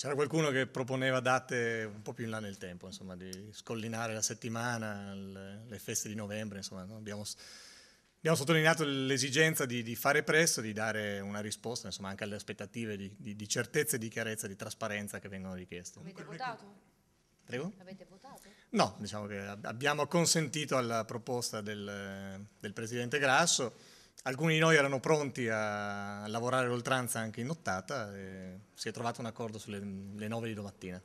C'era qualcuno che proponeva date un po' più in là nel tempo, insomma, di scollinare la settimana, le feste di novembre, insomma, no? abbiamo, abbiamo, sottolineato l'esigenza di, di, fare presto, di dare una risposta, insomma, anche alle aspettative di, di, di certezza e di chiarezza, di trasparenza che vengono richieste. Avete votato? Prego? Avete votato? No, diciamo che abbiamo consentito alla proposta del, del Presidente Grasso, alcuni di noi erano pronti a lavorare l'oltranza anche in nottata e si è trovato un accordo sulle 9 mm, di domattina.